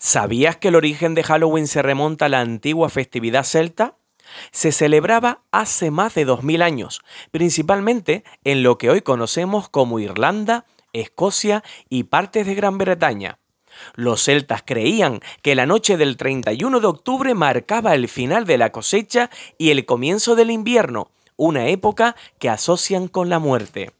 ¿Sabías que el origen de Halloween se remonta a la antigua festividad celta? Se celebraba hace más de 2000 años, principalmente en lo que hoy conocemos como Irlanda, Escocia y partes de Gran Bretaña. Los celtas creían que la noche del 31 de octubre marcaba el final de la cosecha y el comienzo del invierno, una época que asocian con la muerte.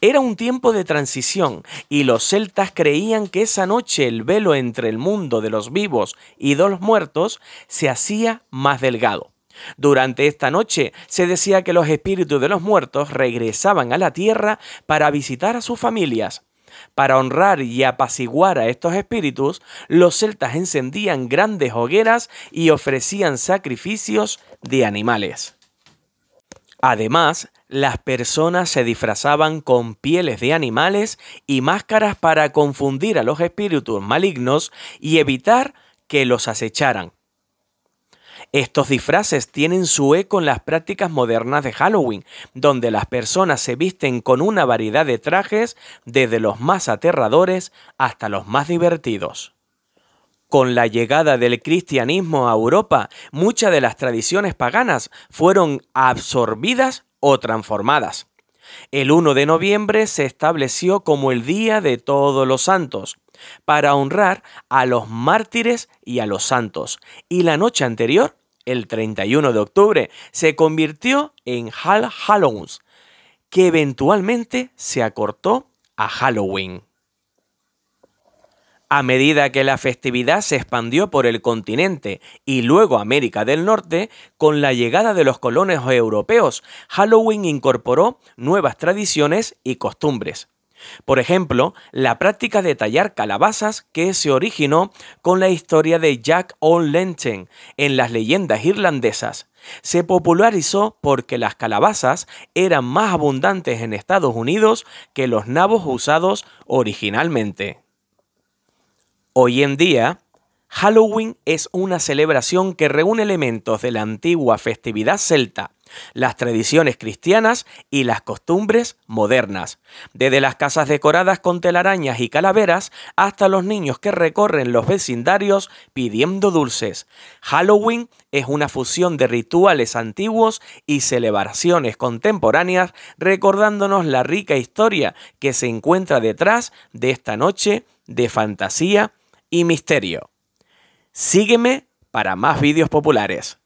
Era un tiempo de transición y los celtas creían que esa noche el velo entre el mundo de los vivos y de los muertos se hacía más delgado. Durante esta noche se decía que los espíritus de los muertos regresaban a la tierra para visitar a sus familias. Para honrar y apaciguar a estos espíritus, los celtas encendían grandes hogueras y ofrecían sacrificios de animales. Además, las personas se disfrazaban con pieles de animales y máscaras para confundir a los espíritus malignos y evitar que los acecharan. Estos disfraces tienen su eco en las prácticas modernas de Halloween, donde las personas se visten con una variedad de trajes, desde los más aterradores hasta los más divertidos. Con la llegada del cristianismo a Europa, muchas de las tradiciones paganas fueron absorbidas o transformadas. El 1 de noviembre se estableció como el Día de Todos los Santos, para honrar a los mártires y a los santos, y la noche anterior, el 31 de octubre, se convirtió en Hall Hallows, que eventualmente se acortó a Halloween. A medida que la festividad se expandió por el continente y luego América del Norte, con la llegada de los colonos europeos, Halloween incorporó nuevas tradiciones y costumbres. Por ejemplo, la práctica de tallar calabazas que se originó con la historia de Jack O'Lantern en las leyendas irlandesas. Se popularizó porque las calabazas eran más abundantes en Estados Unidos que los nabos usados originalmente. Hoy en día, Halloween es una celebración que reúne elementos de la antigua festividad celta, las tradiciones cristianas y las costumbres modernas, desde las casas decoradas con telarañas y calaveras hasta los niños que recorren los vecindarios pidiendo dulces. Halloween es una fusión de rituales antiguos y celebraciones contemporáneas recordándonos la rica historia que se encuentra detrás de esta noche de fantasía y misterio. Sígueme para más vídeos populares.